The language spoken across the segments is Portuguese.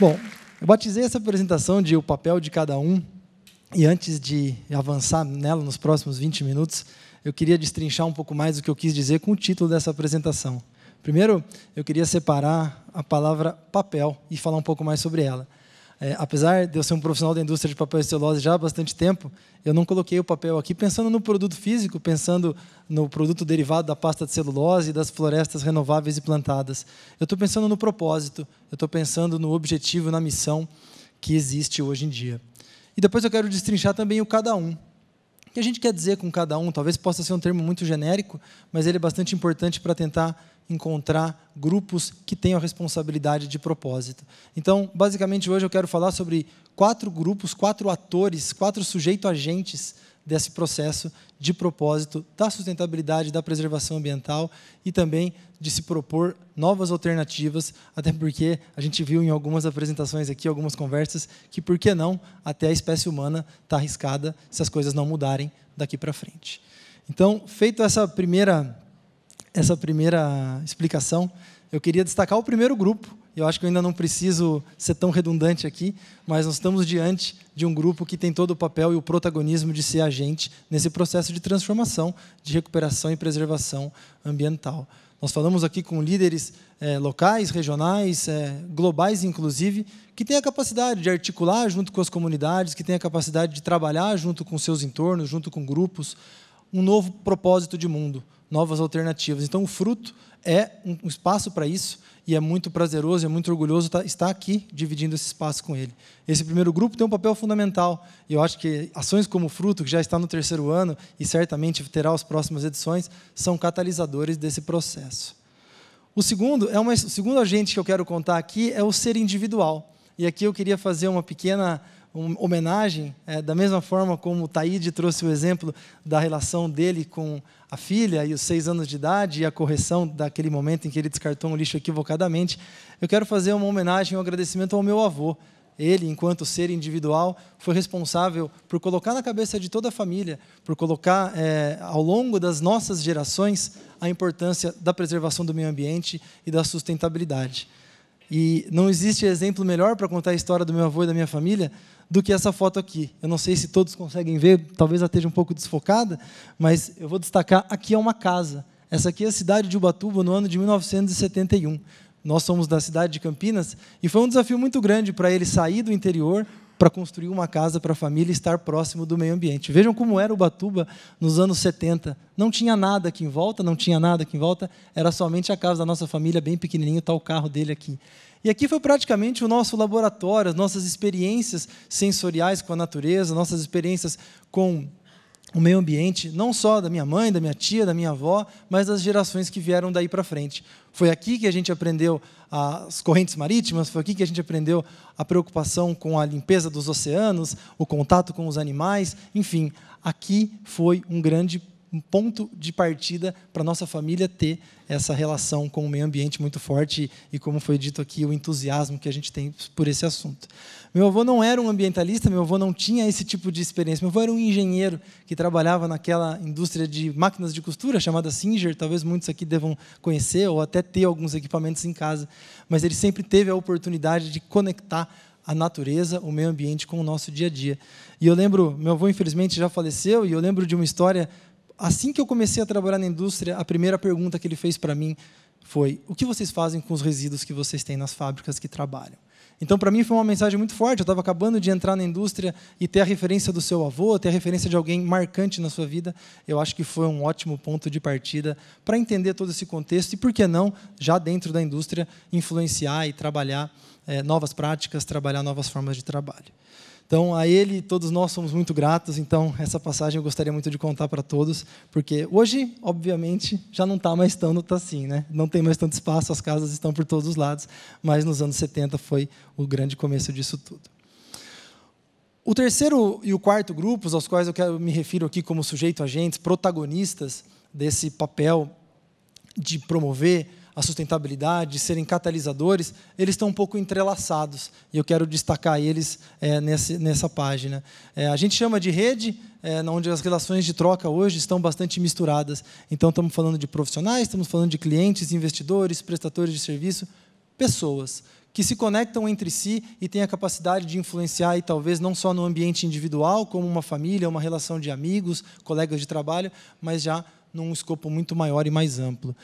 Bom, eu batizei essa apresentação de o papel de cada um, e antes de avançar nela nos próximos 20 minutos, eu queria destrinchar um pouco mais o que eu quis dizer com o título dessa apresentação. Primeiro, eu queria separar a palavra papel e falar um pouco mais sobre ela. É, apesar de eu ser um profissional da indústria de papel e celulose já há bastante tempo, eu não coloquei o papel aqui pensando no produto físico, pensando no produto derivado da pasta de celulose e das florestas renováveis e plantadas. Eu estou pensando no propósito, eu estou pensando no objetivo, na missão que existe hoje em dia. E depois eu quero destrinchar também o cada um. O que a gente quer dizer com cada um? Talvez possa ser um termo muito genérico, mas ele é bastante importante para tentar encontrar grupos que tenham a responsabilidade de propósito. Então, basicamente, hoje eu quero falar sobre quatro grupos, quatro atores, quatro sujeito-agentes desse processo de propósito da sustentabilidade, da preservação ambiental e também de se propor novas alternativas, até porque a gente viu em algumas apresentações aqui, algumas conversas, que por que não até a espécie humana está arriscada se as coisas não mudarem daqui para frente. Então, feito essa primeira essa primeira explicação, eu queria destacar o primeiro grupo, eu acho que eu ainda não preciso ser tão redundante aqui, mas nós estamos diante de um grupo que tem todo o papel e o protagonismo de ser agente nesse processo de transformação, de recuperação e preservação ambiental. Nós falamos aqui com líderes é, locais, regionais, é, globais, inclusive, que têm a capacidade de articular junto com as comunidades, que têm a capacidade de trabalhar junto com seus entornos, junto com grupos, um novo propósito de mundo, novas alternativas. Então, o fruto é um espaço para isso e é muito prazeroso, é muito orgulhoso tá, estar aqui dividindo esse espaço com ele. Esse primeiro grupo tem um papel fundamental e eu acho que ações como Fruto, que já está no terceiro ano e certamente terá as próximas edições, são catalisadores desse processo. O segundo, é uma, o segundo agente que eu quero contar aqui é o ser individual. E aqui eu queria fazer uma pequena homenagem, é, da mesma forma como o Taíde trouxe o exemplo da relação dele com a filha e os seis anos de idade e a correção daquele momento em que ele descartou um lixo equivocadamente, eu quero fazer uma homenagem e um agradecimento ao meu avô. Ele, enquanto ser individual, foi responsável por colocar na cabeça de toda a família, por colocar é, ao longo das nossas gerações a importância da preservação do meio ambiente e da sustentabilidade. E não existe exemplo melhor para contar a história do meu avô e da minha família do que essa foto aqui. Eu não sei se todos conseguem ver, talvez ela esteja um pouco desfocada, mas eu vou destacar, aqui é uma casa. Essa aqui é a cidade de Ubatuba no ano de 1971. Nós somos da cidade de Campinas e foi um desafio muito grande para ele sair do interior, para construir uma casa para a família e estar próximo do meio ambiente. Vejam como era o Batuba nos anos 70. Não tinha nada aqui em volta, não tinha nada aqui em volta, era somente a casa da nossa família, bem pequenininho, está o carro dele aqui. E aqui foi praticamente o nosso laboratório, as nossas experiências sensoriais com a natureza, nossas experiências com o meio ambiente, não só da minha mãe, da minha tia, da minha avó, mas das gerações que vieram daí para frente. Foi aqui que a gente aprendeu as correntes marítimas, foi aqui que a gente aprendeu a preocupação com a limpeza dos oceanos, o contato com os animais, enfim, aqui foi um grande um ponto de partida para nossa família ter essa relação com o meio ambiente muito forte e, como foi dito aqui, o entusiasmo que a gente tem por esse assunto. Meu avô não era um ambientalista, meu avô não tinha esse tipo de experiência. Meu avô era um engenheiro que trabalhava naquela indústria de máquinas de costura chamada Singer, talvez muitos aqui devam conhecer ou até ter alguns equipamentos em casa, mas ele sempre teve a oportunidade de conectar a natureza, o meio ambiente com o nosso dia a dia. E eu lembro, meu avô infelizmente já faleceu, e eu lembro de uma história assim que eu comecei a trabalhar na indústria, a primeira pergunta que ele fez para mim foi: o que vocês fazem com os resíduos que vocês têm nas fábricas que trabalham? Então, para mim, foi uma mensagem muito forte. Eu estava acabando de entrar na indústria e ter a referência do seu avô, ter a referência de alguém marcante na sua vida, eu acho que foi um ótimo ponto de partida para entender todo esse contexto e, por que não, já dentro da indústria, influenciar e trabalhar é, novas práticas, trabalhar novas formas de trabalho. Então, a ele, todos nós somos muito gratos. Então, essa passagem eu gostaria muito de contar para todos, porque hoje, obviamente, já não está mais tanto tá assim, né? Não tem mais tanto espaço, as casas estão por todos os lados, mas nos anos 70 foi o grande começo disso tudo. O terceiro e o quarto grupos, aos quais eu quero me refiro aqui como sujeito agentes, protagonistas desse papel de promover a sustentabilidade, serem catalisadores, eles estão um pouco entrelaçados. E eu quero destacar eles é, nessa, nessa página. É, a gente chama de rede, é, onde as relações de troca hoje estão bastante misturadas. Então, estamos falando de profissionais, estamos falando de clientes, investidores, prestadores de serviço, pessoas que se conectam entre si e têm a capacidade de influenciar, e talvez não só no ambiente individual, como uma família, uma relação de amigos, colegas de trabalho, mas já num escopo muito maior e mais amplo.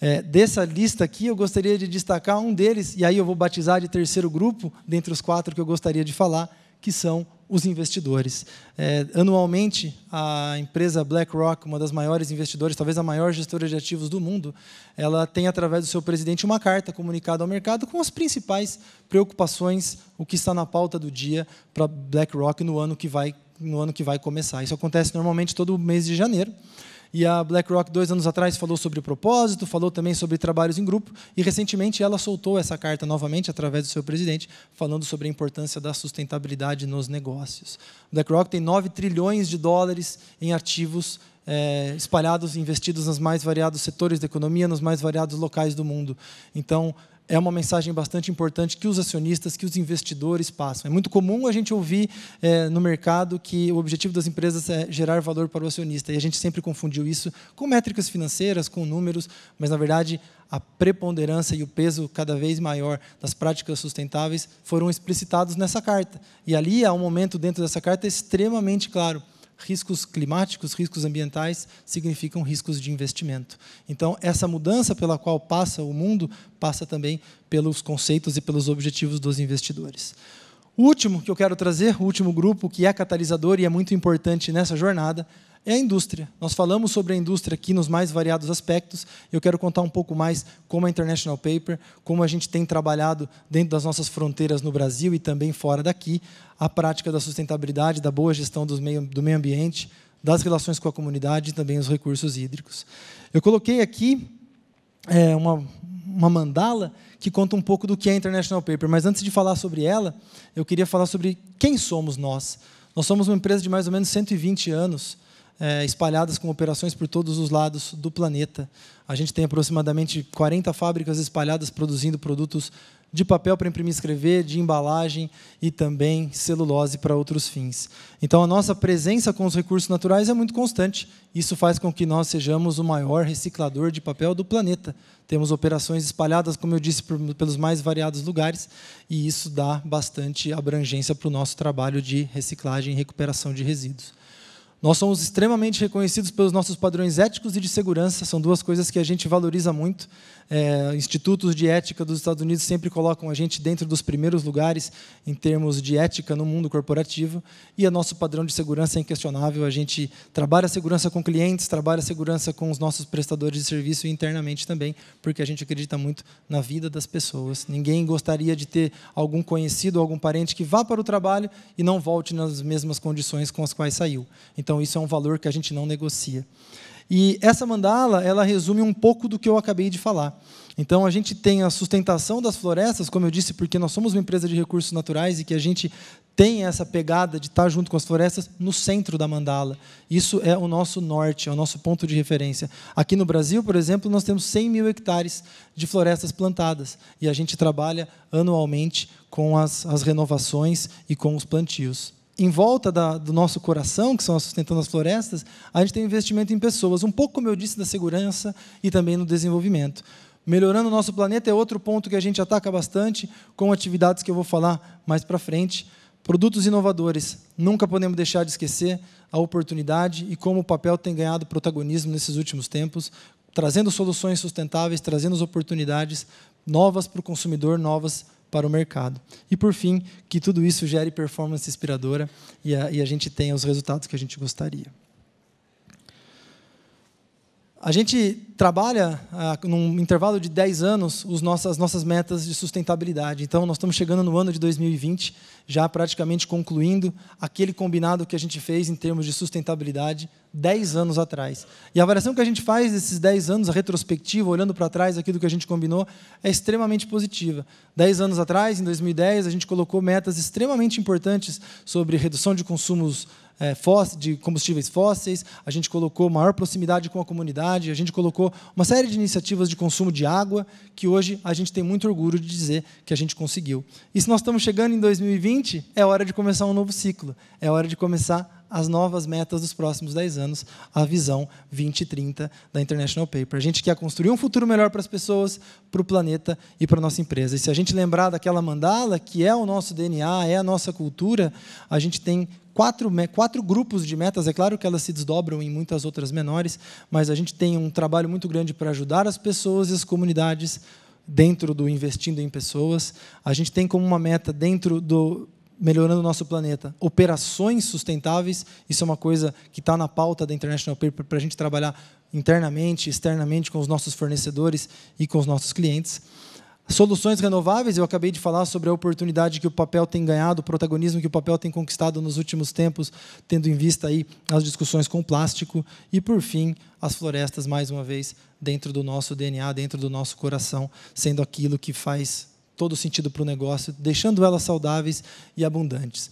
É, dessa lista aqui, eu gostaria de destacar um deles, e aí eu vou batizar de terceiro grupo, dentre os quatro que eu gostaria de falar, que são os investidores. É, anualmente, a empresa BlackRock, uma das maiores investidoras, talvez a maior gestora de ativos do mundo, ela tem, através do seu presidente, uma carta comunicada ao mercado com as principais preocupações, o que está na pauta do dia para BlackRock no ano que vai, no ano que vai começar. Isso acontece normalmente todo mês de janeiro. E a BlackRock, dois anos atrás, falou sobre o propósito, falou também sobre trabalhos em grupo, e recentemente ela soltou essa carta novamente, através do seu presidente, falando sobre a importância da sustentabilidade nos negócios. BlackRock tem 9 trilhões de dólares em ativos é, espalhados, investidos nos mais variados setores da economia, nos mais variados locais do mundo. Então, é uma mensagem bastante importante que os acionistas, que os investidores passam. É muito comum a gente ouvir é, no mercado que o objetivo das empresas é gerar valor para o acionista, e a gente sempre confundiu isso com métricas financeiras, com números, mas na verdade a preponderância e o peso cada vez maior das práticas sustentáveis foram explicitados nessa carta. E ali há um momento dentro dessa carta extremamente claro riscos climáticos, riscos ambientais, significam riscos de investimento. Então, essa mudança pela qual passa o mundo passa também pelos conceitos e pelos objetivos dos investidores. O último que eu quero trazer, o último grupo que é catalisador e é muito importante nessa jornada, é a indústria. Nós falamos sobre a indústria aqui nos mais variados aspectos. Eu quero contar um pouco mais como a International Paper, como a gente tem trabalhado dentro das nossas fronteiras no Brasil e também fora daqui, a prática da sustentabilidade, da boa gestão do meio, do meio ambiente, das relações com a comunidade e também os recursos hídricos. Eu coloquei aqui é, uma, uma mandala que conta um pouco do que é a International Paper, mas antes de falar sobre ela, eu queria falar sobre quem somos nós. Nós somos uma empresa de mais ou menos 120 anos, é, espalhadas com operações por todos os lados do planeta. A gente tem aproximadamente 40 fábricas espalhadas produzindo produtos de papel para imprimir e escrever, de embalagem e também celulose para outros fins. Então, a nossa presença com os recursos naturais é muito constante. Isso faz com que nós sejamos o maior reciclador de papel do planeta. Temos operações espalhadas, como eu disse, por, pelos mais variados lugares, e isso dá bastante abrangência para o nosso trabalho de reciclagem e recuperação de resíduos. Nós somos extremamente reconhecidos pelos nossos padrões éticos e de segurança, são duas coisas que a gente valoriza muito. É, institutos de ética dos Estados Unidos sempre colocam a gente dentro dos primeiros lugares em termos de ética no mundo corporativo, e o é nosso padrão de segurança é inquestionável. A gente trabalha a segurança com clientes, trabalha a segurança com os nossos prestadores de serviço internamente também, porque a gente acredita muito na vida das pessoas. Ninguém gostaria de ter algum conhecido, algum parente que vá para o trabalho e não volte nas mesmas condições com as quais saiu. Então, então isso é um valor que a gente não negocia. E essa mandala, ela resume um pouco do que eu acabei de falar. Então a gente tem a sustentação das florestas, como eu disse, porque nós somos uma empresa de recursos naturais e que a gente tem essa pegada de estar junto com as florestas no centro da mandala. Isso é o nosso norte, é o nosso ponto de referência. Aqui no Brasil, por exemplo, nós temos 100 mil hectares de florestas plantadas e a gente trabalha anualmente com as, as renovações e com os plantios em volta da, do nosso coração, que são as sustentando as florestas, a gente tem um investimento em pessoas, um pouco como eu disse da segurança e também no desenvolvimento. Melhorando o nosso planeta é outro ponto que a gente ataca bastante com atividades que eu vou falar mais para frente. Produtos inovadores, nunca podemos deixar de esquecer a oportunidade e como o papel tem ganhado protagonismo nesses últimos tempos, trazendo soluções sustentáveis, trazendo oportunidades novas para o consumidor, novas para o mercado. E, por fim, que tudo isso gere performance inspiradora e a, e a gente tenha os resultados que a gente gostaria. A gente trabalha, ah, num intervalo de 10 anos, nossos, as nossas metas de sustentabilidade. Então, nós estamos chegando no ano de 2020, já praticamente concluindo aquele combinado que a gente fez em termos de sustentabilidade 10 anos atrás. E a avaliação que a gente faz desses 10 anos, a retrospectiva, olhando para trás aquilo que a gente combinou, é extremamente positiva. 10 anos atrás, em 2010, a gente colocou metas extremamente importantes sobre redução de consumos é, fósseis, de combustíveis fósseis, a gente colocou maior proximidade com a comunidade, a gente colocou uma série de iniciativas de consumo de água que hoje a gente tem muito orgulho de dizer que a gente conseguiu. E se nós estamos chegando em 2020, é hora de começar um novo ciclo, é hora de começar as novas metas dos próximos 10 anos, a visão 2030 da International Paper. A gente quer construir um futuro melhor para as pessoas, para o planeta e para a nossa empresa. E se a gente lembrar daquela mandala, que é o nosso DNA, é a nossa cultura, a gente tem quatro, quatro grupos de metas. É claro que elas se desdobram em muitas outras menores, mas a gente tem um trabalho muito grande para ajudar as pessoas e as comunidades dentro do investindo em pessoas. A gente tem como uma meta dentro do melhorando o nosso planeta, operações sustentáveis. Isso é uma coisa que está na pauta da International Paper para a gente trabalhar internamente, externamente com os nossos fornecedores e com os nossos clientes. Soluções renováveis, eu acabei de falar sobre a oportunidade que o papel tem ganhado, o protagonismo que o papel tem conquistado nos últimos tempos, tendo em vista aí as discussões com o plástico e por fim, as florestas mais uma vez dentro do nosso DNA, dentro do nosso coração, sendo aquilo que faz todo sentido para o negócio, deixando elas saudáveis e abundantes.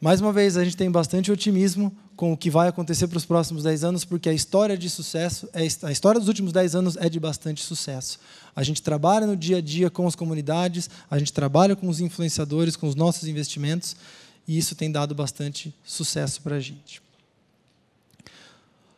Mais uma vez, a gente tem bastante otimismo com o que vai acontecer para os próximos 10 anos, porque a história de sucesso, é a história dos últimos 10 anos é de bastante sucesso. A gente trabalha no dia a dia com as comunidades, a gente trabalha com os influenciadores, com os nossos investimentos, e isso tem dado bastante sucesso para a gente.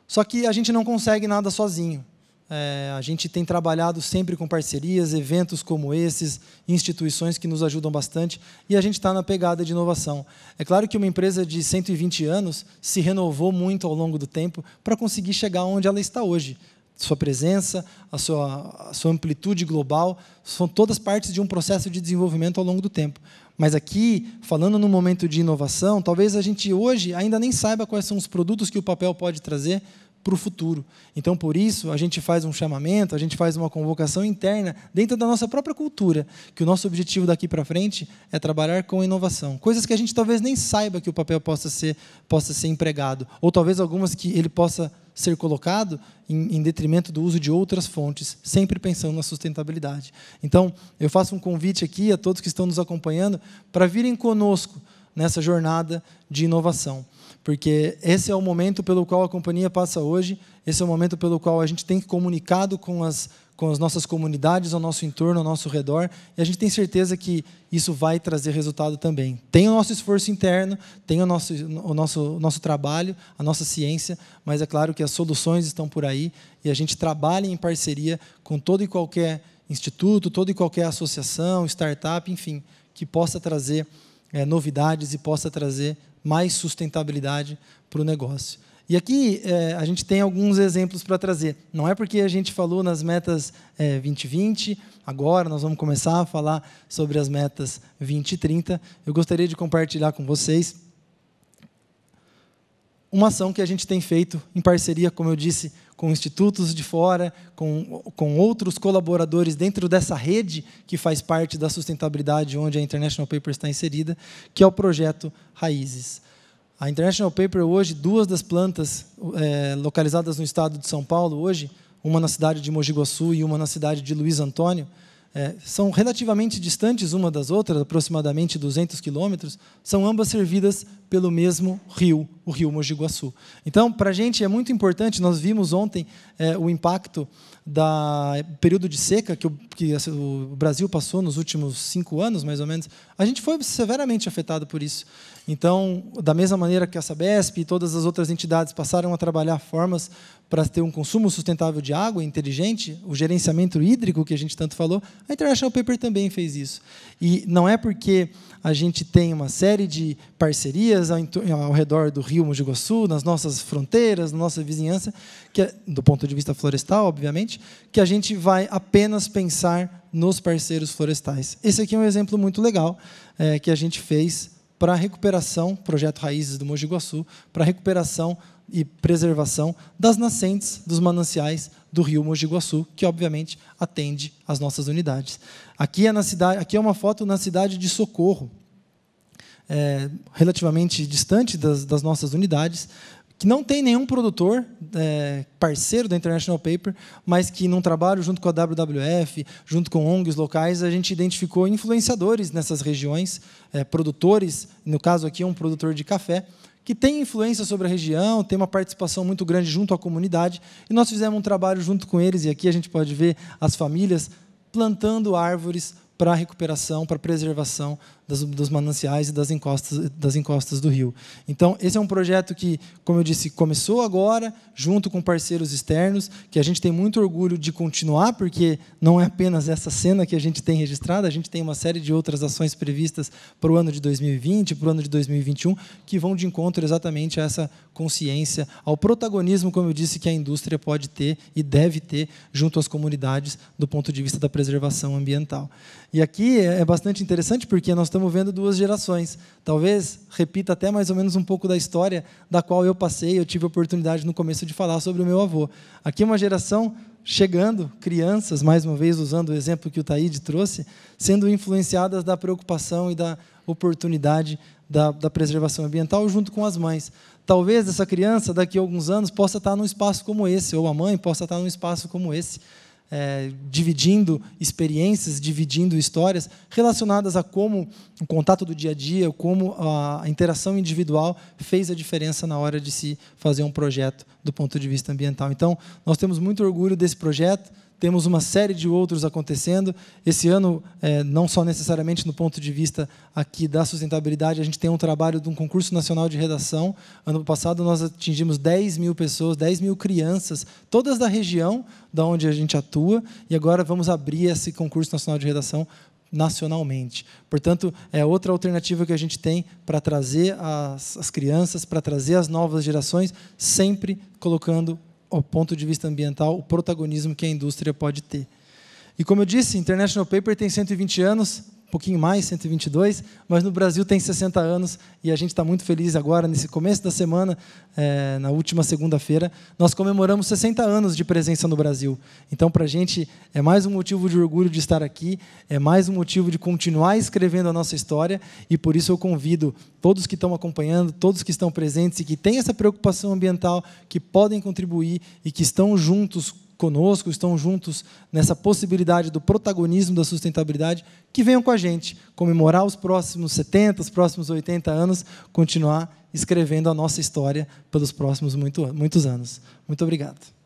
Só que a gente não consegue nada sozinho. É, a gente tem trabalhado sempre com parcerias, eventos como esses, instituições que nos ajudam bastante, e a gente está na pegada de inovação. É claro que uma empresa de 120 anos se renovou muito ao longo do tempo para conseguir chegar onde ela está hoje. Sua presença, a sua, a sua amplitude global, são todas partes de um processo de desenvolvimento ao longo do tempo. Mas aqui, falando no momento de inovação, talvez a gente hoje ainda nem saiba quais são os produtos que o papel pode trazer, para o futuro. Então, por isso, a gente faz um chamamento, a gente faz uma convocação interna dentro da nossa própria cultura, que o nosso objetivo daqui para frente é trabalhar com inovação. Coisas que a gente talvez nem saiba que o papel possa ser, possa ser empregado, ou talvez algumas que ele possa ser colocado em, em, detrimento do uso de outras fontes, sempre pensando na sustentabilidade. Então, eu faço um convite aqui a todos que estão nos acompanhando para virem conosco nessa jornada de inovação. Porque esse é o momento pelo qual a companhia passa hoje, esse é o momento pelo qual a gente tem comunicado com as, com as nossas comunidades, ao nosso entorno, ao nosso redor, e a gente tem certeza que isso vai trazer resultado também. Tem o nosso esforço interno, tem o nosso, o nosso, o nosso trabalho, a nossa ciência, mas é claro que as soluções estão por aí e a gente trabalha em parceria com todo e qualquer instituto, toda e qualquer associação, startup, enfim, que possa trazer resultado é, novidades e possa trazer mais sustentabilidade para o negócio. E aqui é, a gente tem alguns exemplos para trazer. Não é porque a gente falou nas metas é, 2020, agora nós vamos começar a falar sobre as metas 2030. Eu gostaria de compartilhar com vocês uma ação que a gente tem feito em parceria, como eu disse, com institutos de fora, com, com outros colaboradores dentro dessa rede que faz parte da sustentabilidade, onde a International Paper está inserida, que é o projeto Raízes. A International Paper hoje, duas das plantas é, localizadas no estado de São Paulo hoje, uma na cidade de Mogi Guaçu e uma na cidade de Luiz Antônio, é, são relativamente distantes uma das outras, aproximadamente 200 quilômetros, são ambas servidas pelo mesmo rio, o rio Mogi Guaçu. Então, para a gente é muito importante, nós vimos ontem é, o impacto da período de seca que o, que o Brasil passou nos últimos cinco anos, mais ou menos. A gente foi severamente afetado por isso. Então, da mesma maneira que a Sabesp e todas as outras entidades passaram a trabalhar formas para ter um consumo sustentável de água, inteligente, o gerenciamento hídrico que a gente tanto falou, a International Paper também fez isso. E não é porque a gente tem uma série de parcerias ao, ao redor do rio Rio o Mogi Guaçu, nas nossas fronteiras, na nossa vizinhança, que é, do ponto de vista florestal, obviamente, que a gente vai apenas pensar nos parceiros florestais. Esse aqui é um exemplo muito legal é, que a gente fez para a recuperação, projeto Raízes do Mogi Guaçu, para a recuperação e preservação das nascentes dos mananciais do rio Mogi Guaçu, que obviamente atende às nossas unidades. Aqui é, na cidade, aqui é uma foto na cidade de Socorro, é, relativamente distante das, das, nossas unidades, que não tem nenhum produtor é, parceiro da International Paper, mas que, num trabalho junto com a WWF, junto com ONGs locais, a gente identificou influenciadores nessas regiões, é, produtores, no caso aqui é um produtor de café, que tem influência sobre a região, tem uma participação muito grande junto à comunidade, e nós fizemos um trabalho junto com eles, e aqui a gente pode ver as famílias plantando árvores para recuperação, para preservação das, dos mananciais e das encostas, das encostas do rio. Então, esse é um projeto que, como eu disse, começou agora, junto com parceiros externos, que a gente tem muito orgulho de continuar, porque não é apenas essa cena que a gente tem registrada, a gente tem uma série de outras ações previstas para o ano de 2020, para o ano de 2021, que vão de encontro exatamente a essa consciência, ao protagonismo, como eu disse, que a indústria pode ter e deve ter junto às comunidades do ponto de vista da preservação ambiental. E aqui é bastante interessante, porque nós estamos estamos vendo duas gerações. Talvez repita até mais ou menos um pouco da história da qual eu passei, eu tive a oportunidade no começo de falar sobre o meu avô. Aqui uma geração chegando, crianças, mais uma vez usando o exemplo que o Taíde trouxe, sendo influenciadas da preocupação e da oportunidade da, da, preservação ambiental junto com as mães. Talvez essa criança, daqui a alguns anos, possa estar num espaço como esse, ou a mãe possa estar num espaço como esse, é, dividindo experiências, dividindo histórias relacionadas a como o contato do dia a dia, como a interação individual fez a diferença na hora de se fazer um projeto do ponto de vista ambiental. Então, nós temos muito orgulho desse projeto temos uma série de outros acontecendo. Esse ano, é, não só necessariamente no ponto de vista aqui da sustentabilidade, a gente tem um trabalho de um concurso nacional de redação. Ano passado nós atingimos 10 mil pessoas, 10 mil crianças, todas da região da onde a gente atua, e agora vamos abrir esse concurso nacional de redação nacionalmente. Portanto, é outra alternativa que a gente tem para trazer as, as crianças, para trazer as novas gerações, sempre colocando ao ponto de vista ambiental, o protagonismo que a indústria pode ter. E como eu disse, International Paper tem 120 anos, um pouquinho mais, 122, mas no Brasil tem 60 anos e a gente está muito feliz agora, nesse começo da semana, é, na última segunda-feira, nós comemoramos 60 anos de presença no Brasil. Então, para a gente, é mais um motivo de orgulho de estar aqui, é mais um motivo de continuar escrevendo a nossa história e por isso eu convido todos que estão acompanhando, todos que estão presentes e que têm essa preocupação ambiental, que podem contribuir e que estão juntos conosco, estão juntos nessa possibilidade do protagonismo da sustentabilidade, que venham com a gente comemorar os próximos 70, os próximos 80 anos, continuar escrevendo a nossa história pelos próximos muito, muitos anos. Muito obrigado.